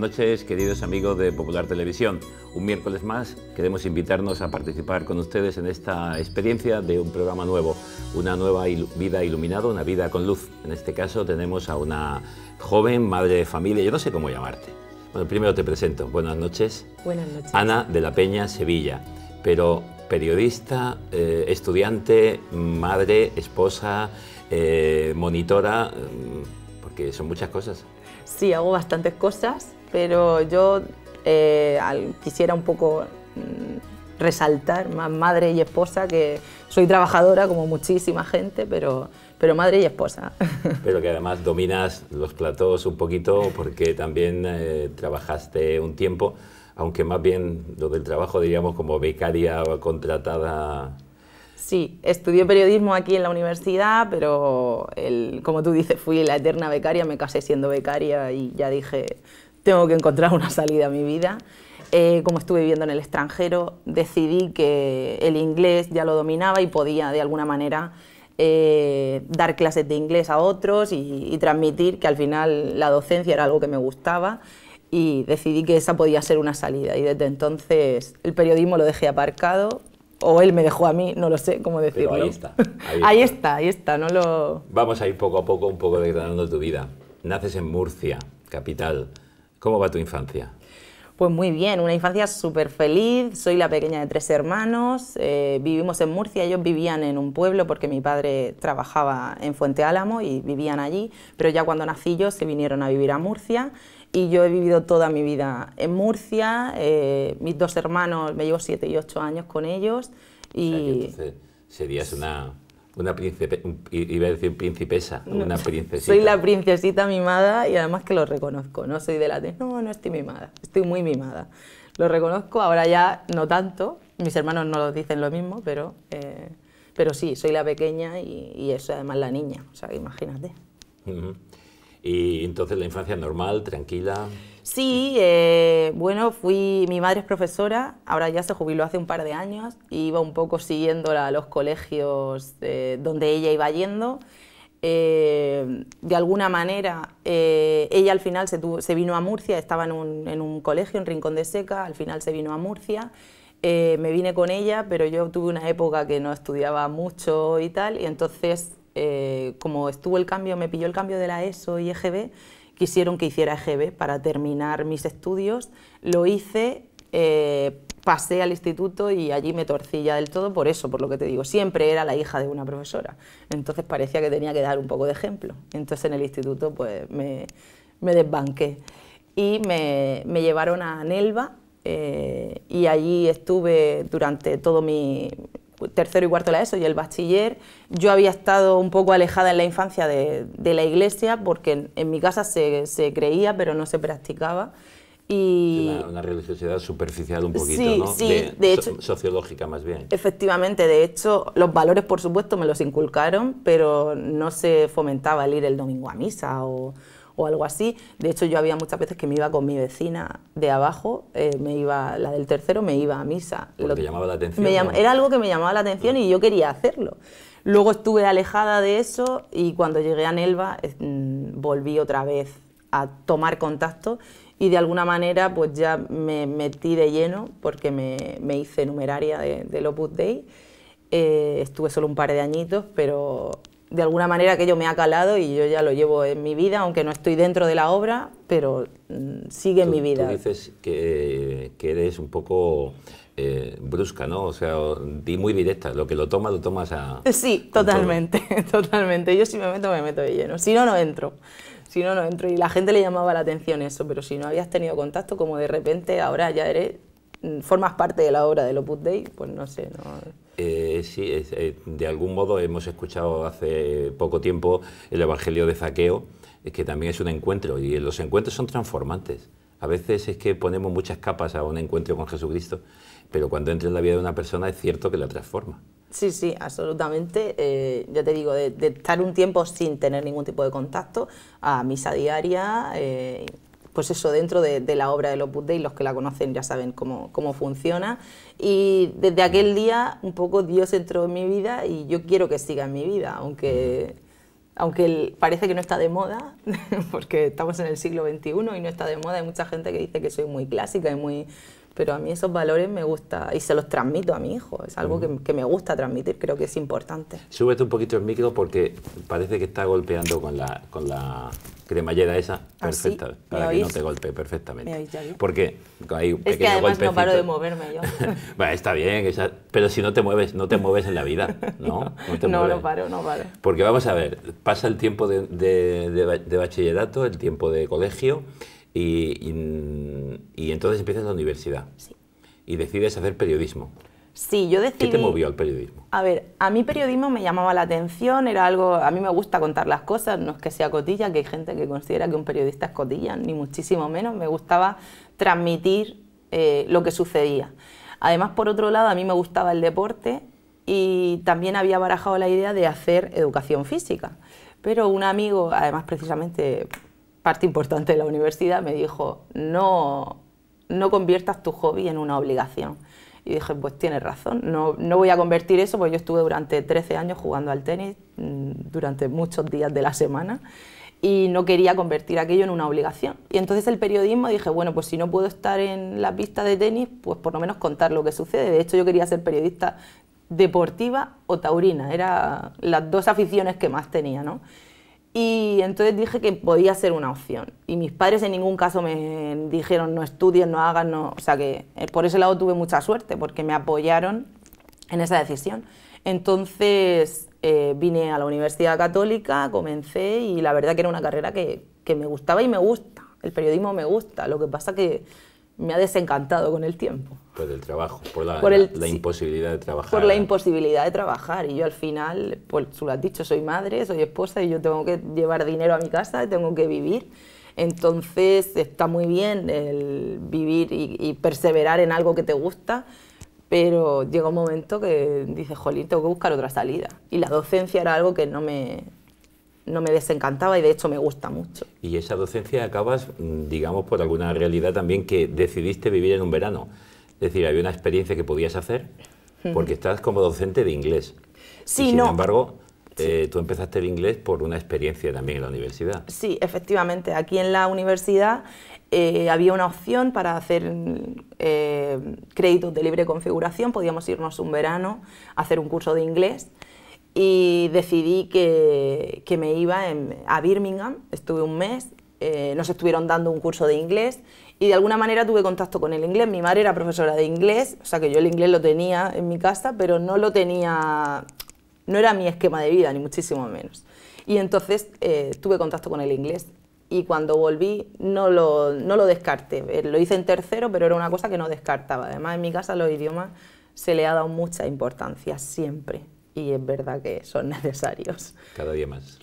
Buenas noches, queridos amigos de Popular Televisión. Un miércoles más queremos invitarnos a participar con ustedes en esta experiencia de un programa nuevo, una nueva vida iluminada, una vida con luz. En este caso tenemos a una joven madre de familia, yo no sé cómo llamarte. Bueno, primero te presento. Buenas noches. Buenas noches. Ana de la Peña, Sevilla. Pero periodista, eh, estudiante, madre, esposa, eh, monitora, mm, porque son muchas cosas. Sí, hago bastantes cosas pero yo eh, quisiera un poco mm, resaltar, más madre y esposa, que soy trabajadora como muchísima gente, pero, madre y esposa. Pero que además dominas los platos un poquito porque también eh, trabajaste un tiempo, aunque más bien lo del trabajo diríamos como becaria contratada Sí, estudié periodismo aquí en la universidad, pero como tú dices, fui la eterna becaria, me casé siendo becaria y ya dije, tengo que encontrar una salida a mi vida. Eh, como estuve viviendo en el extranjero, decidí que el inglés ya lo dominaba y podía de alguna manera eh, dar clases de inglés a otros y, transmitir que al final la docencia era algo que me gustaba y decidí que esa podía ser una salida. Y desde entonces el periodismo lo dejé aparcado, o él me dejó a mí, no lo sé cómo decirlo. ahí está. Ahí, está. ahí está, no lo... Vamos a ir poco a poco, un poco degradando tu vida. Naces en Murcia, capital. ¿Cómo va tu infancia? Pues muy bien, una infancia súper feliz. Soy la pequeña de tres hermanos. Eh, vivimos en Murcia, ellos vivían en un pueblo porque mi padre trabajaba en Fuente Álamo y vivían allí. Pero ya cuando nací yo se vinieron a vivir a Murcia y yo he vivido toda mi vida en Murcia. Eh, mis dos hermanos, me llevo siete y ocho años con ellos. Y... O sea, entonces serías una una princesa, iba a decir principesa, una princesita. Soy la princesita mimada y además que lo reconozco, no soy de la no, no estoy mimada, estoy muy mimada. Lo reconozco, ahora ya no tanto, mis hermanos no lo dicen lo mismo, pero, eh, pero sí, soy la pequeña y, y eso, además la niña, o sea, imagínate. Y entonces la infancia normal, tranquila. Sí, eh, bueno, fui, mi madre es profesora, ahora ya se jubiló hace un par de años, iba un poco siguiéndola a los colegios eh, donde ella iba yendo. Eh, de alguna manera, ella al final se, vino a Murcia, estaba en un, en un, colegio en Rincón de Seca, al final se vino a Murcia, me vine con ella, pero yo tuve una época que no estudiaba mucho y tal, y entonces, como estuvo el cambio, me pilló el cambio de la ESO y EGB, quisieron que hiciera EGB para terminar mis estudios. Lo hice, eh, pasé al instituto y allí me torcí ya del todo por eso, por lo que te digo, siempre era la hija de una profesora. Entonces parecía que tenía que dar un poco de ejemplo. Entonces en el instituto pues me, desbanqué y me, llevaron a Nelva eh, y allí estuve durante todo mi, tercero y cuarto de la ESO y el bachiller. Yo había estado un poco alejada en la infancia de, la iglesia porque en, mi casa se, se, creía pero no se practicaba. Y una, religiosidad superficial un poquito, ¿no? Sí, de, de hecho, sociológica más bien. Efectivamente, de hecho, los valores por supuesto me los inculcaron, pero no se fomentaba el ir el domingo a misa o, o algo así. De hecho, yo había muchas veces que me iba con mi vecina de abajo, eh, me iba, la del tercero, me iba a misa. Lo que llamaba la atención. era algo que me llamaba la atención y yo quería hacerlo. Luego estuve alejada de eso y cuando llegué a Nelva mm, volví otra vez a tomar contacto y de alguna manera pues ya me metí de lleno porque me, me hice numeraria del de Opus Dei. Eh, estuve solo un par de añitos, pero de alguna manera aquello me ha calado y yo ya lo llevo en mi vida, aunque no estoy dentro de la obra, pero mm, sigue en mi vida. Tú dices que, que eres un poco eh, brusca, ¿no? O sea, di muy directa, lo que lo tomas, lo tomas a... Sí, totalmente, totalmente. Yo si me meto, me meto de lleno. Si no, no entro. Si no, no entro. Y la gente le llamaba la atención eso, pero si no habías tenido contacto, como de repente ahora ya eres, mm, formas parte de la obra de Opus day pues no sé, no... Eh, sí, eh, de algún modo hemos escuchado hace poco tiempo el Evangelio de Zaqueo, que también es un encuentro, y los encuentros son transformantes. A veces es que ponemos muchas capas a un encuentro con Jesucristo, pero cuando entra en la vida de una persona es cierto que la transforma. Sí, sí, absolutamente. Eh, ya te digo, de, estar un tiempo sin tener ningún tipo de contacto, a misa diaria, eh, pues eso, dentro de, la obra de Opus y los que la conocen ya saben cómo, funciona. Y desde aquel día, un poco Dios entró en mi vida y yo quiero que siga en mi vida, aunque, aunque parece que no está de moda, porque estamos en el siglo XXI y no está de moda. Hay mucha gente que dice que soy muy clásica y muy. Pero a mí esos valores me gusta y se los transmito a mi hijo. Es algo que, me gusta transmitir, creo que es importante. Súbete un poquito el micro porque parece que está golpeando con la cremallera esa ¿Ah, perfecta, para que no te golpee perfectamente. Porque hay un pequeño Es que además no paro de moverme yo. está bien, pero si no te mueves, no te mueves en la vida, ¿no? No, no, paro, no paro. Porque vamos a ver, pasa el tiempo de, bachillerato, el tiempo de colegio, y, entonces empiezas la universidad. Sí. Y decides hacer periodismo. Sí, yo decidí... ¿Qué te movió al periodismo? A ver, a mí periodismo me llamaba la atención, era algo... A mí me gusta contar las cosas, no es que sea cotilla, que hay gente que considera que un periodista es cotilla, ni muchísimo menos. Me gustaba transmitir eh, lo que sucedía. Además, por otro lado, a mí me gustaba el deporte y también había barajado la idea de hacer educación física. Pero un amigo, además precisamente parte importante de la universidad, me dijo, no, no conviertas tu hobby en una obligación y dije, pues tienes razón, no, no voy a convertir eso, pues yo estuve durante 13 años jugando al tenis, mm, durante muchos días de la semana, y no quería convertir aquello en una obligación. Y entonces el periodismo dije, bueno, pues si no puedo estar en la pista de tenis, pues por lo menos contar lo que sucede. De hecho, yo quería ser periodista deportiva o taurina, eran las dos aficiones que más tenía, ¿no? Y entonces dije que podía ser una opción. Y mis padres en ningún caso me dijeron no estudies, no hagas, no. O sea que eh, por ese lado tuve mucha suerte porque me apoyaron en esa decisión. Entonces eh, vine a la Universidad Católica, comencé y la verdad que era una carrera que, que me gustaba y me gusta. El periodismo me gusta. Lo que pasa que me ha desencantado con el tiempo. Por el trabajo, por la, imposibilidad de trabajar. Por la imposibilidad de trabajar. Y yo al final, pues tú lo has dicho, soy madre, soy esposa y yo tengo que llevar dinero a mi casa, tengo que vivir. Entonces está muy bien el vivir y, y perseverar en algo que te gusta, pero llega un momento que dices, jolín, tengo que buscar otra salida. Y la docencia era algo que no me, no me desencantaba y de hecho me gusta mucho. Y esa docencia acabas, mm, digamos, por alguna realidad también que decidiste vivir en un verano. Es decir, había una experiencia que podías hacer porque estás como docente de inglés. Sí, sin embargo, eh, tú empezaste el inglés por una experiencia también en la universidad. Sí, efectivamente. Aquí en la universidad eh, había una opción para hacer eh, créditos de libre configuración. Podíamos irnos un verano a hacer un curso de inglés y decidí que, me iba a Birmingham, estuve un mes, eh, nos estuvieron dando un curso de inglés y de alguna manera tuve contacto con el inglés. Mi madre era profesora de inglés, o sea que yo el inglés lo tenía en mi casa, pero no lo tenía, no era mi esquema de vida, ni muchísimo menos. Y entonces eh, tuve contacto con el inglés y cuando volví no lo, descarté. Eh, lo hice en tercero, pero era una cosa que no descartaba. Además, en mi casa los idiomas se le ha dado mucha importancia siempre y es verdad que son necesarios. Cada día más.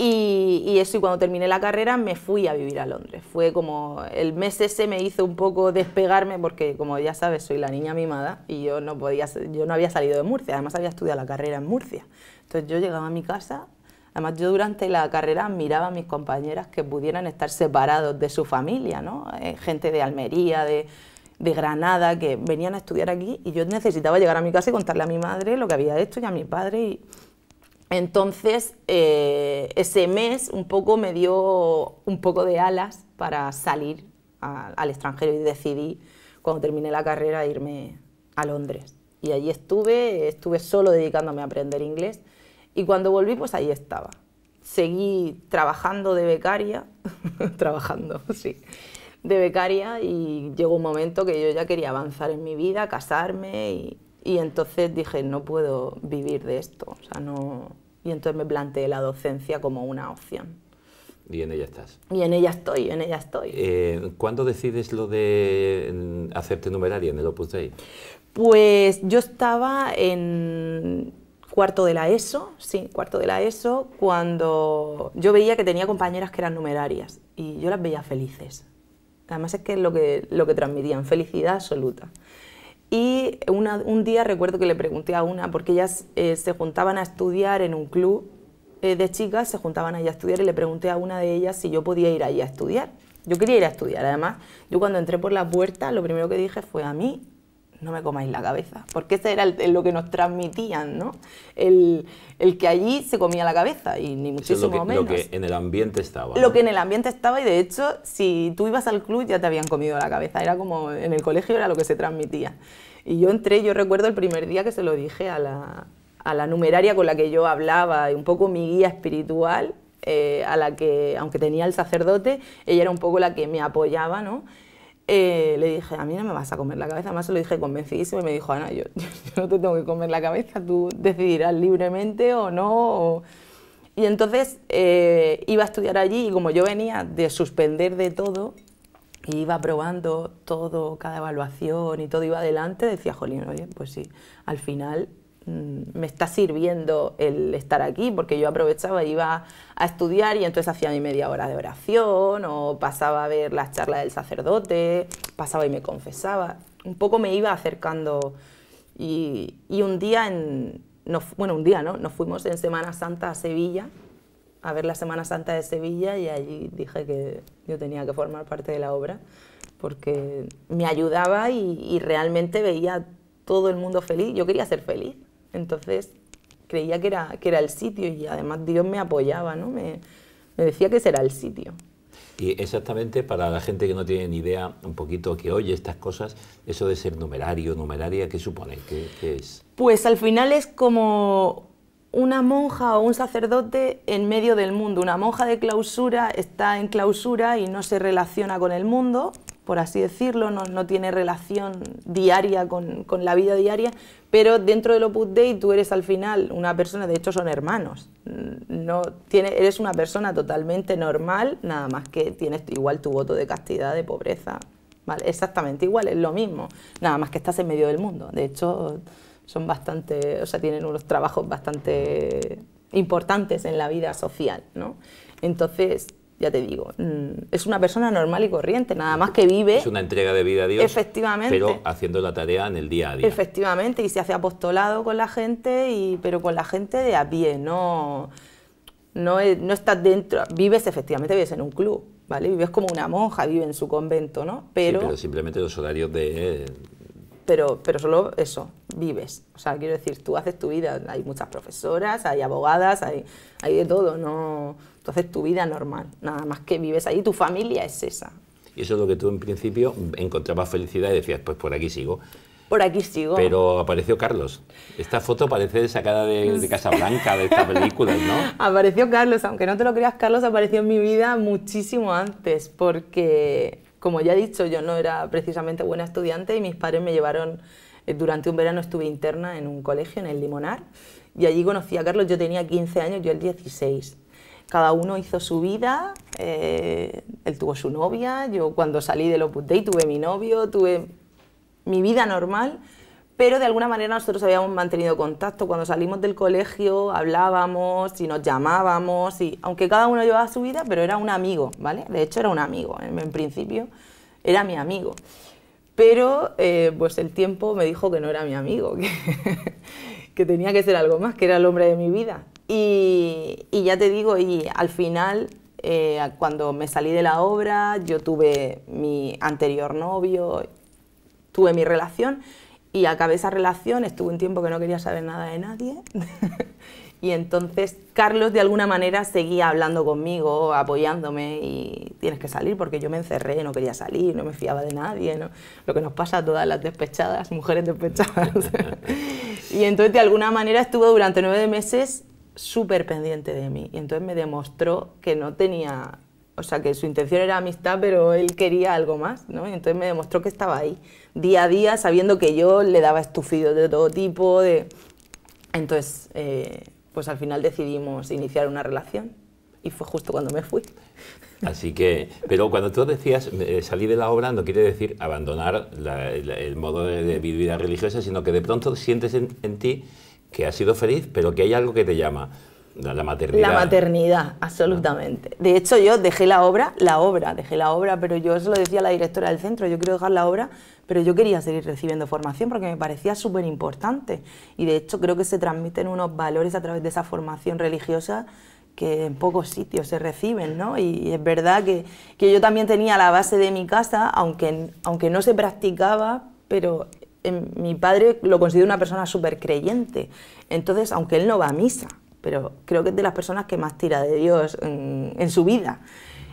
Y, eso, y cuando terminé la carrera me fui a vivir a Londres. Fue como el mes ese me hizo un poco despegarme porque, como ya sabes, soy la niña mimada y yo no, podía, yo no había salido de Murcia, además había estudiado la carrera en Murcia. Entonces yo llegaba a mi casa, además yo durante la carrera miraba a mis compañeras que pudieran estar separados de su familia, ¿no? Eh, gente de Almería, de de Granada, que venían a estudiar aquí y yo necesitaba llegar a mi casa y contarle a mi madre lo que había hecho y a mi padre. Y... Entonces, eh, ese mes un poco me dio un poco de alas para salir al extranjero y decidí, cuando terminé la carrera, irme a Londres. Y allí estuve, estuve solo dedicándome a aprender inglés y cuando volví, pues ahí estaba. Seguí trabajando de becaria, trabajando, sí de becaria y llegó un momento que yo ya quería avanzar en mi vida, casarme y, entonces dije, no puedo vivir de esto. O sea, no... Y entonces me planteé la docencia como una opción. Y en ella estás. Y en ella estoy, en ella estoy. Eh, ¿Cuándo decides lo de mm, hacerte numeraria en el Opus Dei? Pues yo estaba en cuarto de la ESO, sí, cuarto de la ESO, cuando yo veía que tenía compañeras que eran numerarias y yo las veía felices. Además es que lo que, lo que transmitían, felicidad absoluta. Y un día recuerdo que le pregunté a una, porque ellas eh, se juntaban a estudiar en un club eh, de chicas, se juntaban allí a estudiar y le pregunté a una de ellas si yo podía ir allí a estudiar. Yo quería ir a estudiar, además. Yo cuando entré por la puerta, lo primero que dije fue a mí no me comáis la cabeza, porque ese era lo que nos transmitían, ¿no? El, que allí se comía la cabeza y ni muchísimo que, menos. Lo que en el ambiente estaba. Lo que en el ambiente estaba y de hecho, si tú ibas al club ya te habían comido la cabeza, era como en el colegio era lo que se transmitía. Y yo entré, yo recuerdo el primer día que se lo dije a la, numeraria con la que yo hablaba, y un poco mi guía espiritual, eh, a la que, aunque tenía el sacerdote, ella era un poco la que me apoyaba, ¿no? Eh, le dije, a mí no me vas a comer la cabeza, además se lo dije convencidísimo y me dijo, Ana, yo, no te tengo que comer la cabeza, tú decidirás libremente o no. Y entonces eh, iba a estudiar allí y como yo venía de suspender de todo, iba probando todo, cada evaluación y todo iba adelante, decía, jolín, oye, pues sí, al final me está sirviendo el estar aquí, porque yo aprovechaba, iba a estudiar y entonces hacía mi media hora de oración, o pasaba a ver las charlas del sacerdote, pasaba y me confesaba. Un poco me iba acercando. Y, un día, bueno, un día, ¿no? Nos fuimos en Semana Santa a Sevilla, a ver la Semana Santa de Sevilla, y allí dije que yo tenía que formar parte de la obra, porque me ayudaba y realmente veía todo el mundo feliz. Yo quería ser feliz entonces creía que era, que era el sitio y además Dios me apoyaba, ¿no? Me, me decía que será era el sitio. Y exactamente para la gente que no tiene ni idea un poquito que oye estas cosas, eso de ser numerario, numeraria, ¿qué supone? ¿Qué, qué es? Pues al final es como una monja o un sacerdote en medio del mundo. Una monja de clausura está en clausura y no se relaciona con el mundo por así decirlo, no, tiene relación diaria con, la vida diaria, pero dentro del Opus Dei tú eres al final una persona, de hecho son hermanos, mm, no tiene, eres una persona totalmente normal, nada más que tienes igual tu voto de castidad, de pobreza, ¿vale? exactamente igual, es lo mismo, nada más que estás en medio del mundo, de hecho son bastante, o sea, tienen unos trabajos bastante importantes en la vida social, ¿no? Entonces, ya te digo, mm, es una persona normal y corriente, nada más que vive. Es una entrega de vida a Dios. Efectivamente. Pero haciendo la tarea en el día a día. Efectivamente, y se hace apostolado con la gente, y, pero con la gente de a pie, no, no, no estás dentro. Vives, efectivamente, vives en un club, ¿vale? Vives como una monja, vive en su convento, ¿no? Pero, pero simplemente los horarios de. pero, pero solo eso, vives. O sea, quiero decir, tú haces tu vida. Hay muchas profesoras, hay abogadas, hay, hay de todo, ¿no? Entonces tu vida normal, nada más que vives ahí, tu familia es esa. Y eso es lo que tú en principio encontrabas felicidad y decías, pues por aquí sigo. Por aquí sigo. Pero apareció Carlos. Esta foto parece sacada de, de Casablanca, de esta película, ¿no? apareció Carlos, aunque no te lo creas, Carlos apareció en mi vida muchísimo antes, porque, como ya he dicho, yo no era precisamente buena estudiante y mis padres me llevaron, eh, durante un verano estuve interna en un colegio, en el Limonar, y allí conocí a Carlos, yo tenía 15 años, yo el 16 cada uno hizo su vida, eh, él tuvo su novia, yo cuando salí del Opus Dei tuve mi novio, tuve mi vida normal, pero de alguna manera nosotros habíamos mantenido contacto. Cuando salimos del colegio hablábamos y nos llamábamos, aunque cada uno llevaba su vida, pero era un amigo, ¿vale? De hecho era un amigo, ¿eh? en, principio era mi amigo. Pero eh, pues el tiempo me dijo que no era mi amigo, que, que tenía que ser algo más, que era el hombre de mi vida. Y, ya te digo, y al final, eh, cuando me salí de la obra, yo tuve mi anterior novio, tuve mi relación y acabé esa relación, estuve un tiempo que no quería saber nada de nadie. y entonces Carlos de alguna manera seguía hablando conmigo, apoyándome y tienes que salir porque yo me encerré, no quería salir, no me fiaba de nadie, ¿no? lo que nos pasa a todas las despechadas, mujeres despechadas. y entonces de alguna manera estuvo durante nueve meses súper pendiente de mí. Y entonces me demostró que no tenía, o sea, que su intención era amistad, pero él quería algo más, ¿no? Y entonces me demostró que estaba ahí, día a día, sabiendo que yo le daba estufidos de todo tipo, de... Entonces, eh, pues al final decidimos iniciar una relación y fue justo cuando me fui. Así que, pero cuando tú decías eh, salir de la obra, no quiere decir abandonar el modo de, vida religiosa, sino que de pronto sientes en ti que ha sido feliz, pero que hay algo que te llama. La, maternidad. La maternidad, absolutamente. Ah. De hecho, yo dejé la obra, la obra, dejé la obra, pero yo se lo decía a la directora del centro, yo quiero dejar la obra, pero yo quería seguir recibiendo formación porque me parecía súper importante. Y de hecho creo que se transmiten unos valores a través de esa formación religiosa que en pocos sitios se reciben, ¿no? Y es verdad que, yo también tenía la base de mi casa, aunque, aunque no se practicaba, pero mi padre lo considera una persona súper creyente. Entonces, aunque él no va a misa, pero creo que es de las personas que más tira de Dios en, su vida.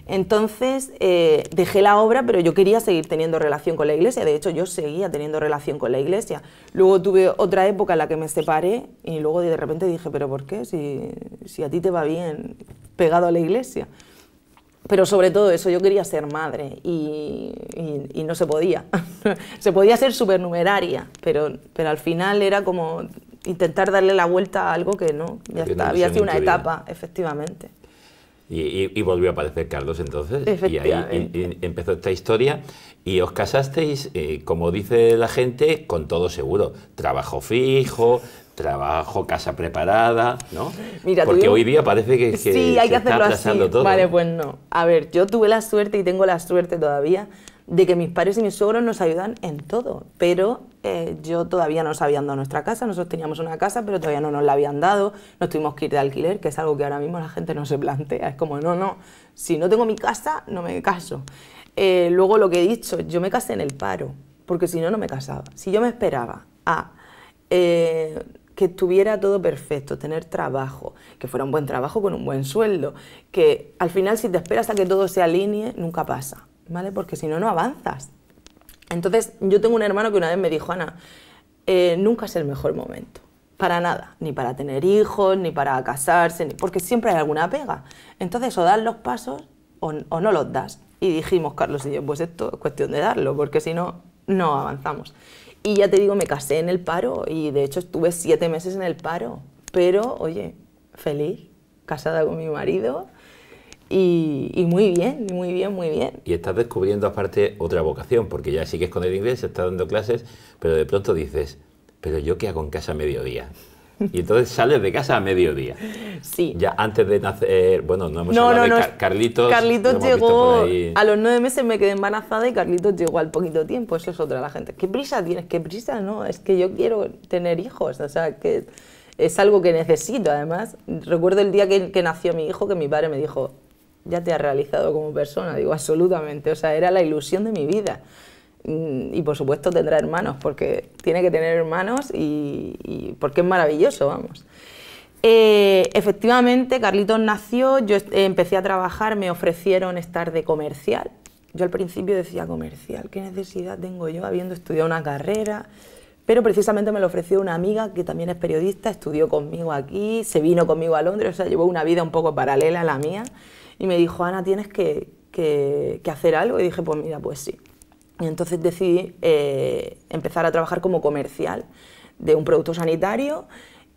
Entonces eh, dejé la obra, pero yo quería seguir teniendo relación con la iglesia. De hecho, yo seguía teniendo relación con la iglesia. Luego tuve otra época en la que me separé y luego de repente dije, pero ¿por qué? si a ti te va bien pegado a la iglesia pero sobre todo eso, yo quería ser madre y, no se podía. se podía ser supernumeraria, pero, pero al final era como intentar darle la vuelta a algo que no, ya había sido una etapa, efectivamente. Y, volvió a aparecer Carlos entonces, y ahí empezó esta historia. Y os casasteis, eh, como dice la gente, con todo seguro. Trabajo fijo, trabajo, casa preparada, ¿no? Mira, Porque hoy día parece que, que sí, hay que hacerlo así. Todo. Vale, pues no. A ver, yo tuve la suerte y tengo la suerte todavía de que mis padres y mis suegros nos ayudan en todo, pero eh, yo todavía no sabía andar nuestra casa, nosotros teníamos una casa, pero todavía no nos la habían dado, nos tuvimos que ir de alquiler, que es algo que ahora mismo la gente no se plantea, es como, no, no, si no tengo mi casa, no me caso. Eh, luego lo que he dicho, yo me casé en el paro, porque si no, no me casaba. Si yo me esperaba a... Eh, que estuviera todo perfecto, tener trabajo, que fuera un buen trabajo con un buen sueldo, que al final si te esperas a que todo se alinee, nunca pasa, ¿vale? Porque si no, no avanzas. Entonces, yo tengo un hermano que una vez me dijo, Ana, eh, nunca es el mejor momento, para nada, ni para tener hijos, ni para casarse, ni... porque siempre hay alguna pega. Entonces, o das los pasos o, o no los das. Y dijimos, Carlos y yo, pues esto es cuestión de darlo, porque si no, no avanzamos. Y ya te digo, me casé en el paro y de hecho estuve siete meses en el paro. Pero, oye, feliz, casada con mi marido y, muy bien, muy bien, muy bien. Y estás descubriendo aparte otra vocación, porque ya sigues con el inglés, estás dando clases, pero de pronto dices, pero yo qué hago en casa a mediodía. Y entonces sales de casa a mediodía. Sí. Ya antes de nacer, eh, bueno, no hemos hablado de Carlitos. Carlitos llegó, a los nueve meses me quedé embarazada y Carlitos llegó al poquito tiempo, eso es otra la gente. ¿Qué prisa tienes? ¿Qué prisa? No, es que yo quiero tener hijos, o sea, que es algo que necesito además. Recuerdo el día que, que nació mi hijo que mi padre me dijo, ya te has realizado como persona, digo, absolutamente, o sea, era la ilusión de mi vida y por supuesto tendrá hermanos, porque tiene que tener hermanos y, porque es maravilloso, vamos. Eh, efectivamente, Carlitos nació, yo empecé a trabajar, me ofrecieron estar de comercial. Yo al principio decía comercial, ¿qué necesidad tengo yo habiendo estudiado una carrera? Pero precisamente me lo ofreció una amiga que también es periodista, estudió conmigo aquí, se vino conmigo a Londres, o sea, llevó una vida un poco paralela a la mía y me dijo, Ana, tienes que, que hacer algo. Y dije, pues mira, pues sí. Y entonces decidí eh, empezar a trabajar como comercial de un producto sanitario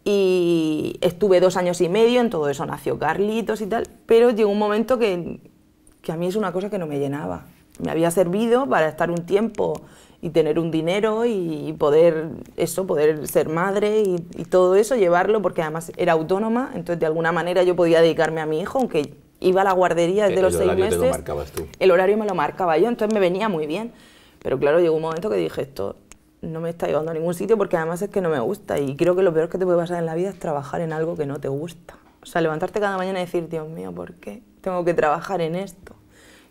y estuve dos años y medio, en todo eso nació Carlitos y tal, pero llegó un momento que, a mí es una cosa que no me llenaba. Me había servido para estar un tiempo y tener un dinero y poder eso, poder ser madre y, todo eso, llevarlo, porque además era autónoma, entonces de alguna manera yo podía dedicarme a mi hijo, aunque iba a la guardería desde eh, los seis meses. El horario El horario me lo marcaba yo, entonces me venía muy bien. Pero claro, llegó un momento que dije, esto no me está llevando a ningún sitio porque además es que no me gusta y creo que lo peor que te puede pasar en la vida es trabajar en algo que no te gusta. O sea, levantarte cada mañana y decir, Dios mío, ¿por qué tengo que trabajar en esto?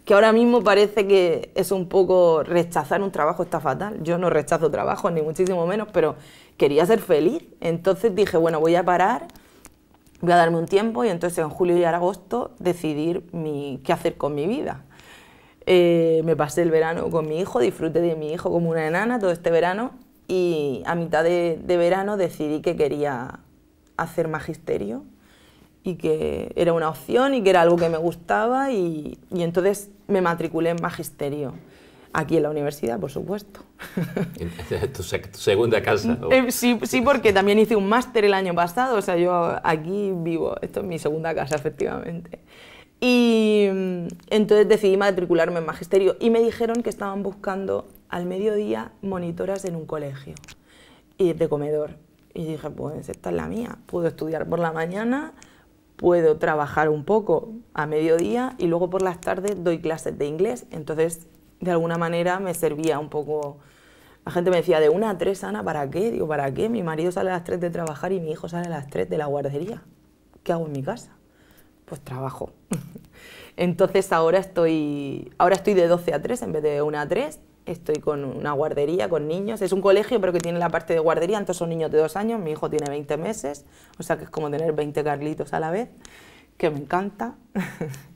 Que ahora mismo parece que es un poco rechazar un trabajo está fatal. Yo no rechazo trabajos, ni muchísimo menos, pero quería ser feliz. Entonces dije, bueno, voy a parar voy a darme un tiempo y entonces en julio y agosto decidir qué hacer con mi vida. Eh, me pasé el verano con mi hijo, disfruté de mi hijo como una enana todo este verano y a mitad de, verano decidí que quería hacer magisterio y que era una opción y que era algo que me gustaba y entonces me matriculé en magisterio. Aquí en la universidad, por supuesto. ¿Tu, tu segunda casa? Eh, sí, sí, porque también hice un máster el año pasado, o sea, yo aquí vivo, esto es mi segunda casa, efectivamente. Y mm, entonces decidí matricularme en magisterio y me dijeron que estaban buscando al mediodía monitoras en un colegio y de comedor. Y dije, pues esta es la mía, puedo estudiar por la mañana, puedo trabajar un poco a mediodía y luego por las tardes doy clases de inglés. Entonces de alguna manera me servía un poco. La gente me decía, de una a tres, Ana, ¿para qué? Digo, ¿para qué? Mi marido sale a las tres de trabajar y mi hijo sale a las tres de la guardería. ¿Qué hago en mi casa? Pues trabajo. Entonces ahora estoy, ahora estoy de 12 a 3 en vez de 1 a 3. Estoy con una guardería, con niños. Es un colegio, pero que tiene la parte de guardería. Entonces son niños de dos años. Mi hijo tiene 20 meses. O sea que es como tener 20 Carlitos a la vez, que me encanta.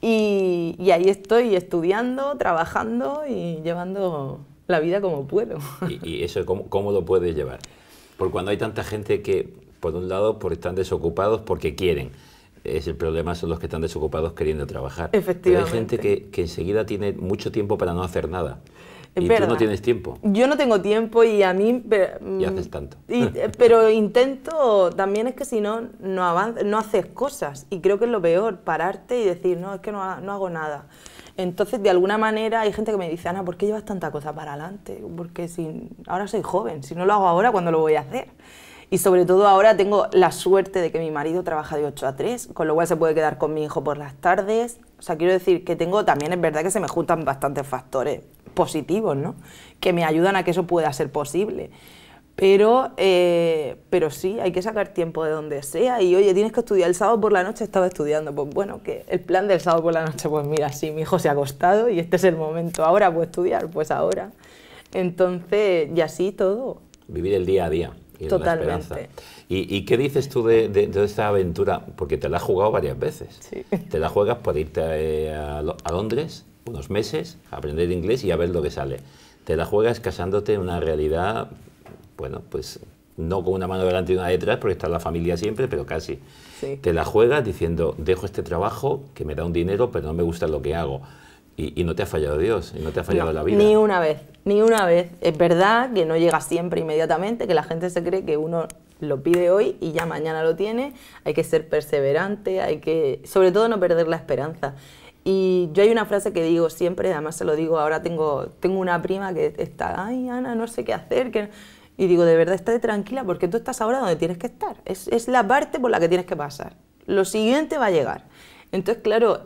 Y, ahí estoy estudiando, trabajando y llevando la vida como puedo. ¿Y, eso ¿cómo, lo puedes llevar? Porque cuando hay tanta gente que, por un lado, por están desocupados porque quieren. Es el problema son los que están desocupados queriendo trabajar. Efectivamente. Pero hay gente que, que enseguida tiene mucho tiempo para no hacer nada y no tienes tiempo. Yo no tengo tiempo y a mí... Pero, y mm, haces tanto. Eh, pero intento, también es que si no, no, avanzas, no haces cosas. Y creo que es lo peor, pararte y decir, no, es que no, no hago nada. Entonces, de alguna manera, hay gente que me dice, Ana, ¿por qué llevas tanta cosa para adelante? Porque si, ahora soy joven, si no lo hago ahora, ¿cuándo lo voy a hacer? Y sobre todo ahora tengo la suerte de que mi marido trabaja de 8 a 3, con lo cual se puede quedar con mi hijo por las tardes. O sea, quiero decir que tengo también, es verdad que se me juntan bastantes factores positivos, ¿no? Que me ayudan a que eso pueda ser posible. Pero, eh, pero sí, hay que sacar tiempo de donde sea. Y oye, tienes que estudiar el sábado por la noche, estaba estudiando. Pues bueno, que el plan del sábado por la noche, pues mira, sí, mi hijo se ha acostado y este es el momento. Ahora puedo estudiar, pues ahora. Entonces, y así todo. Vivir el día a día. Y Totalmente. ¿Y, qué dices tú de, de, esta aventura? Porque te la has jugado varias veces. Te la juegas por irte eh, a, Londres unos meses, a aprender inglés y a ver lo que sale. Te la juegas casándote en una realidad, bueno, pues no con una mano delante y una detrás, porque está la familia siempre, pero casi. Te la juegas diciendo, dejo este trabajo que me da un dinero, pero no me gusta lo que hago. Y, no te ha fallado Dios, y no te ha fallado la vida. Ni una vez, ni una vez. Es verdad que no llega siempre inmediatamente, que la gente se cree que uno lo pide hoy y ya mañana lo tiene. Hay que ser perseverante, hay que, sobre todo, no perder la esperanza. Y yo hay una frase que digo siempre, además se lo digo, ahora tengo, tengo una prima que está, ay Ana, no sé qué hacer, que... Y digo, de verdad, estate tranquila porque tú estás ahora donde tienes que estar. Es, es la parte por la que tienes que pasar. Lo siguiente va a llegar. Entonces, claro,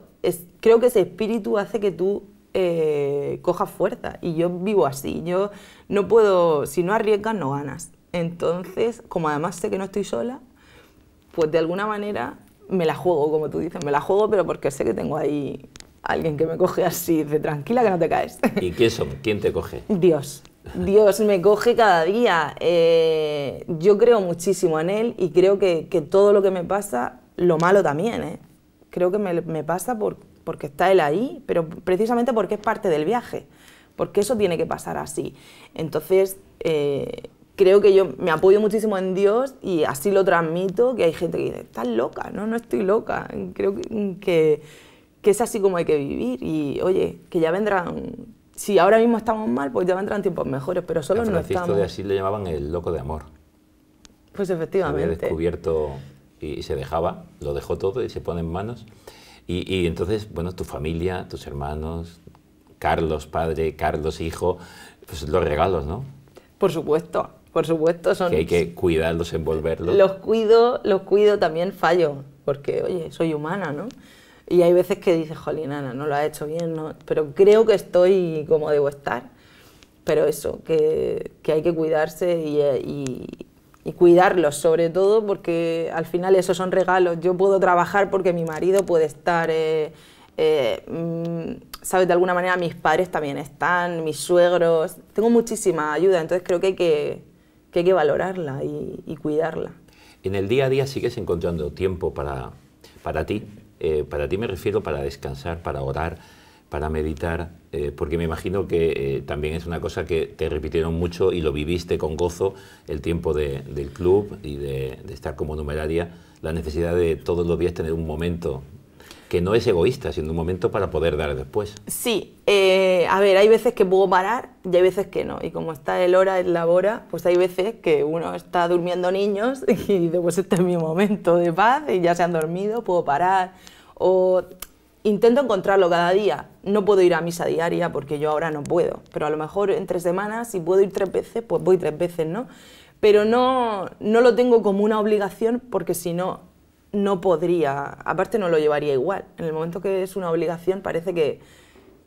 creo que ese espíritu hace que tú eh, cojas fuerza. Y yo vivo así. Yo no puedo, si no arriesgas, no ganas. Entonces, como además sé que no estoy sola, pues de alguna manera me la juego, como tú dices, me la juego, pero porque sé que tengo ahí alguien que me coge así, de tranquila que no te caes. ¿Y quién ¿Quién te coge? Dios. Dios me coge cada día. Eh, yo creo muchísimo en Él y creo que, que, todo lo que me pasa, lo malo también, ¿eh? creo que me, pasa por, porque está él ahí, pero precisamente porque es parte del viaje, porque eso tiene que pasar así. Entonces, eh, creo que yo me apoyo muchísimo en Dios y así lo transmito, que hay gente que dice, estás loca, no, no estoy loca, creo que, que, es así como hay que vivir y oye, que ya vendrán si ahora mismo estamos mal, pues ya vendrán tiempos mejores, pero solo no estamos. Francisco de Asís le llamaban el loco de amor. Pues efectivamente. Había descubierto y se dejaba, lo dejó todo y se pone en manos. Y, entonces, bueno, tu familia, tus hermanos, Carlos padre, Carlos hijo, pues los regalos, ¿no? Por supuesto, por supuesto son... Que hay que cuidarlos, envolverlos. Los cuido, los cuido, también fallo, porque, oye, soy humana, ¿no? Y hay veces que dices, jolín, Ana, no lo has hecho bien, ¿no? pero creo que estoy como debo estar. Pero eso, que, que hay que cuidarse y y cuidarlos sobre todo porque al final esos son regalos. Yo puedo trabajar porque mi marido puede estar, eh, eh, mm, ¿sabes? De alguna manera mis padres también están, mis suegros. Tengo muchísima ayuda, entonces creo que hay que, valorarla y, cuidarla. En el día a día sigues encontrando tiempo para, para ti. Eh, para ti me refiero para descansar, para orar para meditar, eh, porque me imagino que eh, también es una cosa que te repitieron mucho y lo viviste con gozo el tiempo del club y de, estar como numeraria, la necesidad de todos los días tener un momento que no es egoísta, sino un momento para poder dar después. Sí, eh, a ver, hay veces que puedo parar y hay veces que no, y como está el hora, es la hora, pues hay veces que uno está durmiendo niños y después pues este es mi momento de paz y ya se han dormido, puedo parar, o intento encontrarlo cada día, no puedo ir a misa diaria porque yo ahora no puedo, pero a lo mejor en tres semanas, si puedo ir tres veces, pues voy tres veces, ¿no? Pero no, no lo tengo como una obligación porque si no, no podría, aparte no lo llevaría igual. En el momento que es una obligación parece que,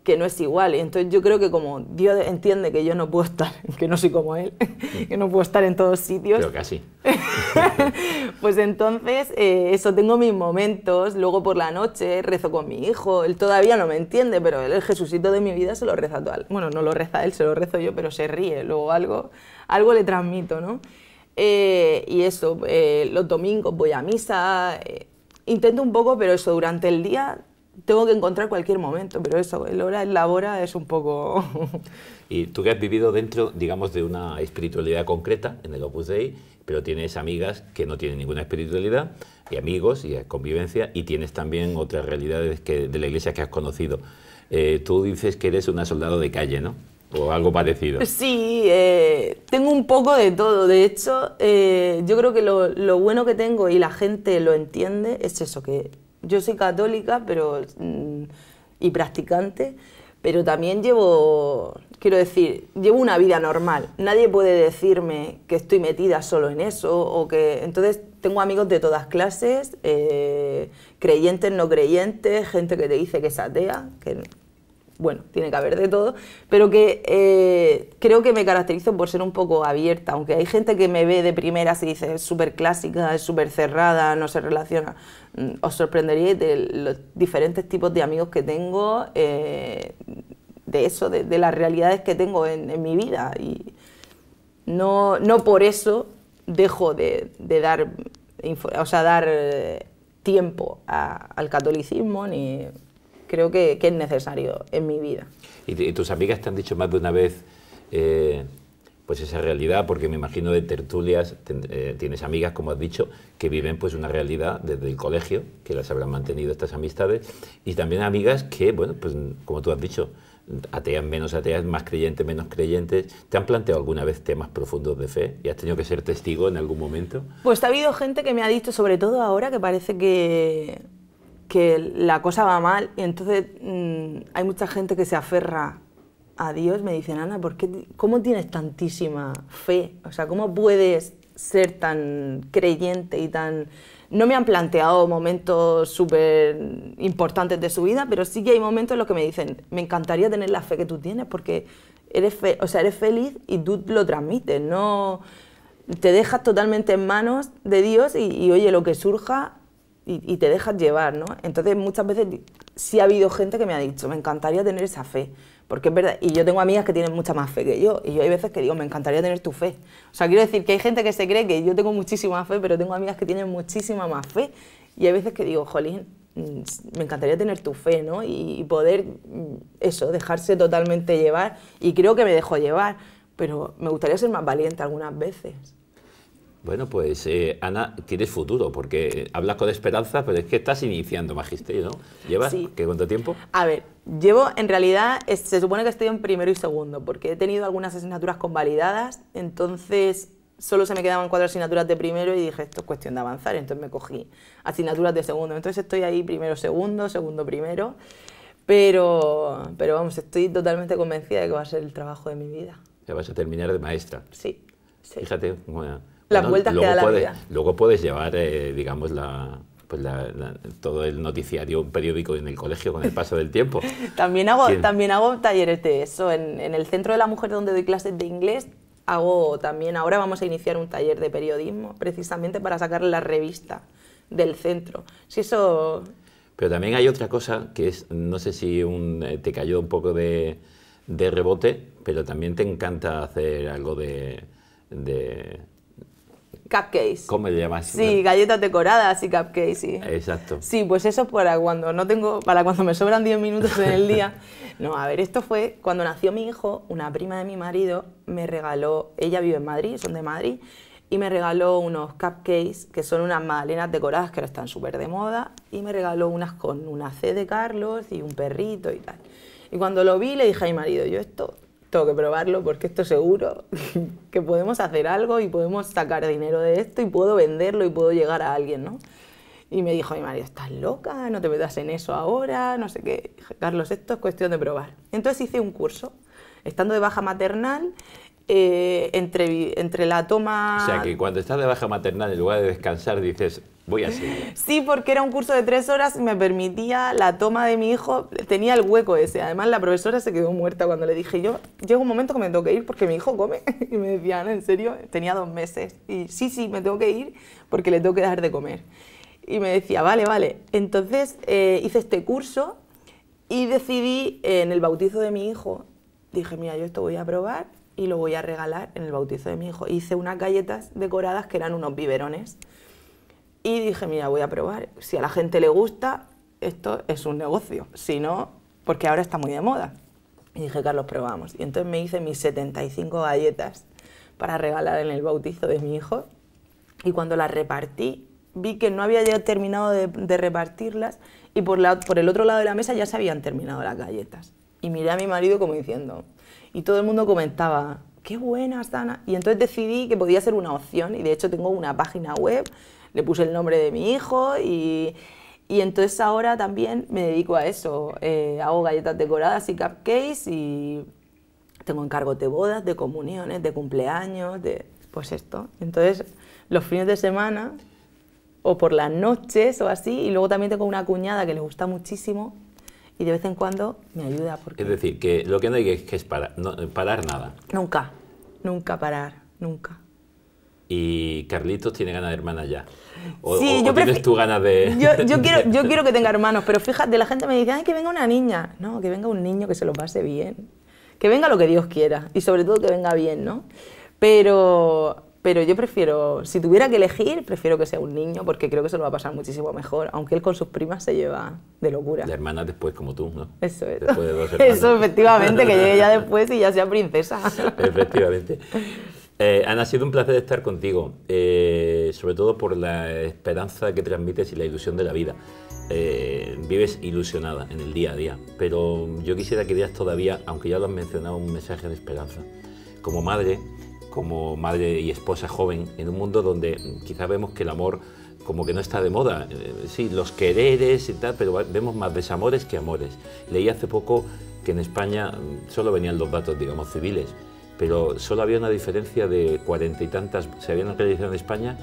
que no es igual. entonces yo creo que como Dios entiende que yo no puedo estar, que no soy como Él, mm. que no puedo estar en todos sitios. creo que así, pues entonces, eh, eso, tengo mis momentos, luego por la noche rezo con mi hijo, él todavía no me entiende, pero él, el Jesucito de mi vida, se lo reza todo. Bueno, no lo reza él, se lo rezo yo, pero se ríe, luego algo, algo le transmito, ¿no? Eh, y eso, eh, los domingos voy a misa, intento un poco, pero eso, durante el día tengo que encontrar cualquier momento, pero eso, el la hora es un poco... y tú que has vivido dentro, digamos, de una espiritualidad concreta en el Opus Dei, pero tienes amigas que no tienen ninguna espiritualidad, y amigos, y convivencia, y tienes también otras realidades que, de la iglesia que has conocido. Eh, tú dices que eres una soldado de calle, ¿no? o algo parecido. Sí, eh, tengo un poco de todo. De hecho, eh, yo creo que lo, lo, bueno que tengo y la gente lo entiende es eso, que yo soy católica pero, mm, y practicante, pero también llevo, quiero decir, llevo una vida normal. Nadie puede decirme que estoy metida solo en eso o que... Entonces tengo amigos de todas clases, eh, creyentes, no creyentes, gente que te dice que es atea, que bueno, tiene que haber de todo, pero que eh, creo que me caracterizo por ser un poco abierta, aunque hay gente que me ve de primera, y dice es súper clásica, es súper cerrada, no se relaciona. Mm, os sorprendería de los diferentes tipos de amigos que tengo, eh, de eso, de, las realidades que tengo en, mi vida. Y no, por eso dejo de, dar, o sea, dar eh, tiempo al catolicismo ni creo que, que es necesario en mi vida. ¿Y, tus amigas te han dicho más de una vez eh, pues esa realidad? Porque me imagino de tertulias eh, tienes amigas, como has dicho, que viven pues una realidad desde el colegio, que las habrán mantenido estas amistades, y también amigas que, bueno, pues como tú has dicho, ateas menos ateas, más creyentes menos creyentes. ¿Te han planteado alguna vez temas profundos de fe y has tenido que ser testigo en algún momento? Pues ha habido gente que me ha dicho, sobre todo ahora, que parece que que la cosa va mal y entonces mm, hay mucha gente que se aferra a Dios, me dicen, Ana, ¿por ¿cómo tienes tantísima fe? O sea, ¿cómo puedes ser tan creyente y tan... No me han planteado momentos súper importantes de su vida, pero sí que hay momentos en los que me dicen, me encantaría tener la fe que tú tienes porque eres, o sea, eres feliz y tú lo transmites, no te dejas totalmente en manos de Dios y oye, lo que surja y, te dejas llevar, ¿no? Entonces muchas veces sí ha habido gente que me ha dicho, me encantaría tener esa fe, porque es verdad, y yo tengo amigas que tienen mucha más fe que yo, y yo hay veces que digo, me encantaría tener tu fe. O sea, quiero decir que hay gente que se cree que yo tengo muchísima fe, pero tengo amigas que tienen muchísima más fe, y hay veces que digo, jolín, mm, me encantaría tener tu fe, ¿no? y poder, mm, eso, dejarse totalmente llevar, y creo que me dejo llevar, pero me gustaría ser más valiente algunas veces. Bueno, pues eh, Ana, tienes futuro, porque hablas con esperanza, pero es que estás iniciando magisterio, ¿no? ¿Llevas ¿qué, cuánto tiempo? A ver, llevo, en realidad, se supone que estoy en primero y segundo, porque he tenido algunas asignaturas convalidadas, entonces solo se me quedaban cuatro asignaturas de primero y dije, esto es cuestión de avanzar, entonces me cogí asignaturas de segundo. Entonces estoy ahí primero, segundo, segundo, primero, pero, pero vamos, estoy totalmente convencida de que va a ser el trabajo de mi vida. Ya vas a terminar de maestra. Sí, sí. Fíjate, bueno la vida. Luego puedes llevar, eh, digamos, pues la, todo el noticiario un periódico en el colegio con el paso del tiempo. también, hago, también hago talleres de eso. En, el Centro de la Mujer donde doy clases de inglés, hago también, ahora vamos a iniciar un taller de periodismo, precisamente para sacar la revista del centro. Si eso... Pero también hay otra cosa que es, no sé si eh, te cayó un poco de, de rebote, pero también te encanta hacer algo de Cupcakes. le llamas Sí, galletas decoradas y cupcakes, sí. Exacto. Sí, pues eso es para cuando no tengo, para cuando me sobran 10 minutos en el día. No, a ver, esto fue cuando nació mi hijo, una prima de mi marido me regaló, ella vive en Madrid, son de Madrid, y me regaló unos cupcakes que son unas malenas decoradas que ahora están súper de moda, y me regaló unas con una C de Carlos y un perrito y tal. Y cuando lo vi le dije a mi marido, yo esto tengo que probarlo porque esto seguro que podemos hacer algo y podemos sacar dinero de esto y puedo venderlo y puedo llegar a alguien, ¿no? Y me dijo mi marido, estás loca, no te metas en eso ahora, no sé qué. Carlos, esto es cuestión de probar. Entonces hice un curso, estando de baja maternal, eh, entre, entre la toma... O sea, que cuando estás de baja maternal, en lugar de descansar, dices, voy a seguir. Sí, porque era un curso de tres horas y me permitía la toma de mi hijo, tenía el hueco ese. Además, la profesora se quedó muerta cuando le dije, yo, llega un momento que me tengo que ir porque mi hijo come. Y me decían, ¿en serio? Tenía dos meses. Y sí, sí, me tengo que ir porque le tengo que dar de comer. Y me decía, vale, vale. Entonces eh, hice este curso y decidí en el bautizo de mi hijo, dije, mira, yo esto voy a probar y lo voy a regalar en el bautizo de mi hijo. Hice unas galletas decoradas que eran unos biberones. Y dije, mira, voy a probar. Si a la gente le gusta, esto es un negocio. Si no, porque ahora está muy de moda. Y dije, Carlos, probamos. Y entonces me hice mis 75 galletas para regalar en el bautizo de mi hijo. Y cuando las repartí, vi que no había terminado de, repartirlas y por el otro lado de la mesa ya se habían terminado las galletas. Y miré a mi marido como diciendo, y todo el mundo comentaba, qué buena, Sana. Y entonces decidí que podía ser una opción y de hecho tengo una página web, le puse el nombre de mi hijo y, entonces ahora también me dedico a eso. Eh, hago galletas decoradas y cupcakes y tengo encargos de bodas, de comuniones, de cumpleaños, de pues esto. Entonces los fines de semana o por las noches o así y luego también tengo una cuñada que le gusta muchísimo y de vez en cuando me ayuda. Porque... Es decir, que lo que no hay que es, que es para, parar nada. Nunca, nunca parar, nunca. ¿Y Carlitos tiene ganas de hermana ya? ¿O, yo tienes tú ganas de...? Yo, quiero, yo quiero que tenga hermanos, pero fíjate, la gente me dice, ay, que venga una niña. No, que venga un niño que se lo pase bien. Que venga lo que Dios quiera y sobre todo que venga bien, ¿no? Pero pero yo prefiero, si tuviera que elegir, prefiero que sea un niño, porque creo que se lo va a pasar muchísimo mejor, aunque él con sus primas se lleva de locura. De hermanas después, como tú, ¿no? Eso es. Después de dos hermanas. Eso, efectivamente, que llegue ya después y ya sea princesa. Efectivamente. Eh, Ana, ha sido un placer estar contigo, eh, sobre todo por la esperanza que transmites y la ilusión de la vida. Eh, vives ilusionada en el día a día, pero yo quisiera que digas todavía, aunque ya lo has mencionado, un mensaje de esperanza. Como madre, como madre y esposa joven en un mundo donde quizá vemos que el amor como que no está de moda. Eh, sí, los quereres y tal, pero vemos más desamores que amores. Leí hace poco que en España mm, solo venían los datos, digamos, civiles, pero solo había una diferencia de cuarenta y tantas, se habían realizado en España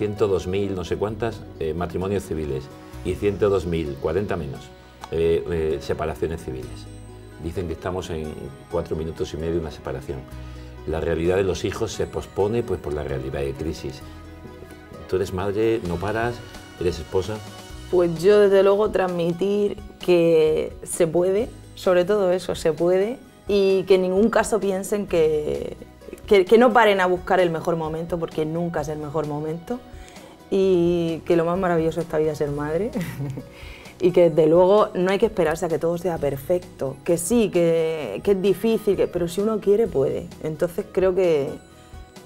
102.000, no sé cuántas, eh, matrimonios civiles y 102.000, 40 menos, eh, eh, separaciones civiles. Dicen que estamos en cuatro minutos y medio una separación la realidad de los hijos se pospone pues, por la realidad de crisis. Tú eres madre, no paras, eres esposa. Pues yo desde luego transmitir que se puede, sobre todo eso, se puede, y que en ningún caso piensen que, que, que no paren a buscar el mejor momento, porque nunca es el mejor momento, y que lo más maravilloso de esta vida es ser madre. y que desde luego no hay que esperarse a que todo sea perfecto, que sí, que, es difícil, que, pero si uno quiere puede. Entonces creo que,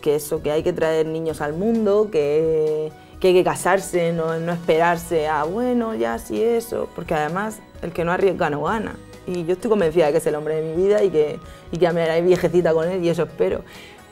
eso, que hay que traer niños al mundo, que, hay que casarse, no, esperarse a bueno, ya sí eso, porque además el que no arriesga no gana. Y yo estoy convencida de que es el hombre de mi vida y que, y me haré viejecita con él y eso espero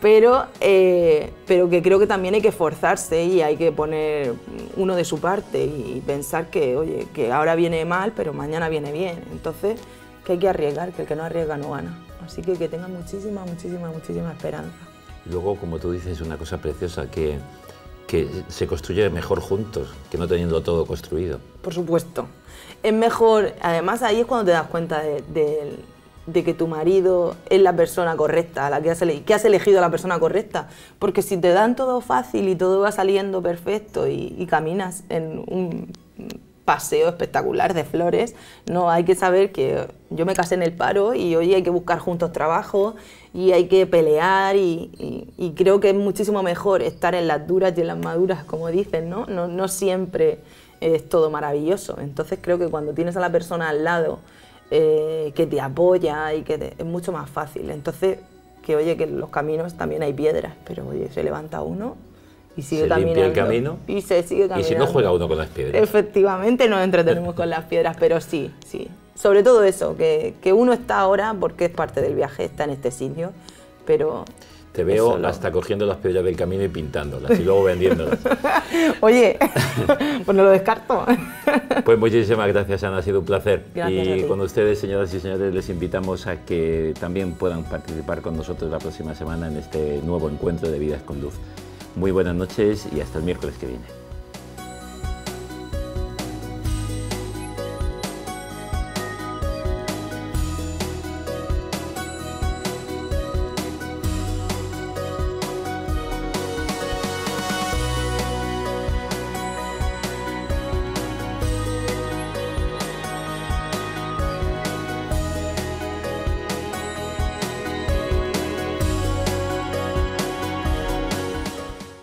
pero, eh, pero que creo que también hay que esforzarse y hay que poner uno de su parte y pensar que, oye, que ahora viene mal, pero mañana viene bien. Entonces, que hay que arriesgar, que el que no arriesga no gana. Así que que tenga muchísima, muchísima, muchísima esperanza. Luego, como tú dices, una cosa preciosa, que, que se construye mejor juntos, que no teniendo todo construido. Por supuesto. Es mejor, además ahí es cuando te das cuenta del de que tu marido es la persona correcta, la que has, que has elegido a la persona correcta. Porque si te dan todo fácil y todo va saliendo perfecto y, caminas en un paseo espectacular de flores, no, hay que saber que yo me casé en el paro y hoy hay que buscar juntos trabajo y hay que pelear y, creo que es muchísimo mejor estar en las duras y en las maduras, como dicen, No, no siempre es todo maravilloso. Entonces creo que cuando tienes a la persona al lado eh, que te apoya y que es mucho más fácil. Entonces, que oye, que en los caminos también hay piedras, pero oye, se levanta uno y sigue se caminando. Limpia el camino. Y se sigue caminando. Y si no juega uno con las piedras. Efectivamente, nos entretenemos con las piedras, pero sí, sí. Sobre todo eso, que, que uno está ahora porque es parte del viaje, está en este sitio, pero te veo hasta cogiendo las piedras del camino y pintándolas y luego vendiéndolas. Oye, pues no lo descarto. Pues muchísimas gracias, Ana, ha sido un placer. y con ustedes, señoras y señores, les invitamos a que también puedan participar con nosotros la próxima semana en este nuevo encuentro de Vidas con Luz. Muy buenas noches y hasta el miércoles que viene.